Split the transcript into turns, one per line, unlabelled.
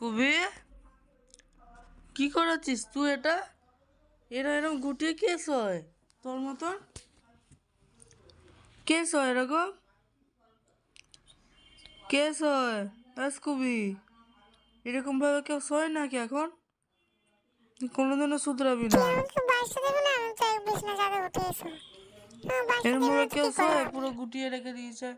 কবি কি করাচ্ছিস তুই এটা এরা এরকম গুটিয়ে কেস হয় তোর মতন কেস হয় এরকম কেস হয় কবি এরকম ভাবে কেউ সয় নাকি এখন কোনোদিনও সুধরাবি না এরকম ভাবে কেউ সয় পুরো
গুটিয়ে রেখে দিয়েছে